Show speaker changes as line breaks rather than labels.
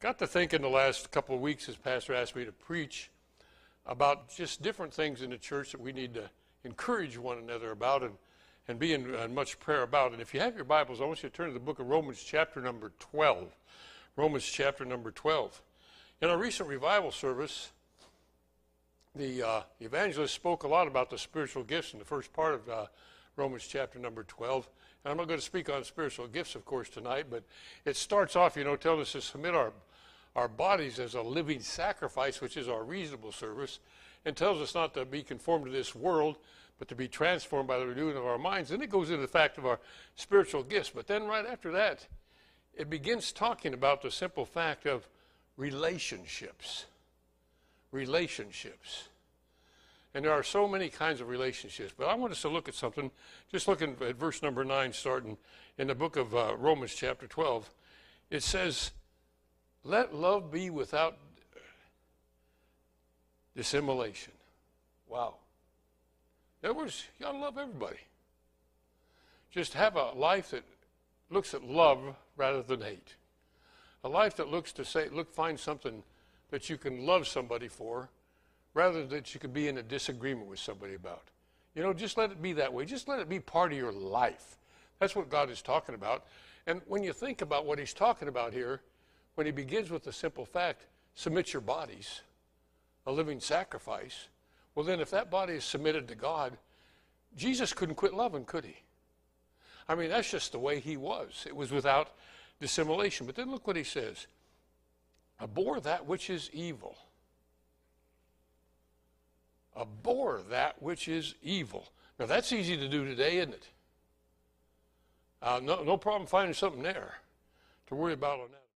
got to thinking the last couple of weeks as Pastor asked me to preach about just different things in the church that we need to encourage one another about and, and be in uh, much prayer about. And if you have your Bibles, I want you to turn to the book of Romans, chapter number 12. Romans, chapter number 12. In our recent revival service, the uh, evangelist spoke a lot about the spiritual gifts in the first part of uh, Romans chapter number 12. And I'm not going to speak on spiritual gifts, of course, tonight, but it starts off, you know, telling us to submit our our bodies as a living sacrifice, which is our reasonable service, and tells us not to be conformed to this world, but to be transformed by the renewing of our minds. Then it goes into the fact of our spiritual gifts. But then right after that, it begins talking about the simple fact of relationships. Relationships. And there are so many kinds of relationships. But I want us to look at something, just looking at verse number 9, starting in the book of uh, Romans, chapter 12. It says, let love be without dissimulation. Wow. In other words, you got to love everybody. Just have a life that looks at love rather than hate. A life that looks to say, look, find something that you can love somebody for rather than that you can be in a disagreement with somebody about. You know, just let it be that way. Just let it be part of your life. That's what God is talking about. And when you think about what he's talking about here, when he begins with the simple fact submit your bodies, a living sacrifice. Well, then, if that body is submitted to God, Jesus couldn't quit loving, could he? I mean, that's just the way he was. It was without dissimulation. But then look what he says abhor that which is evil. Abhor that which is evil. Now, that's easy to do today, isn't it? Uh, no, no problem finding something there to worry about on that.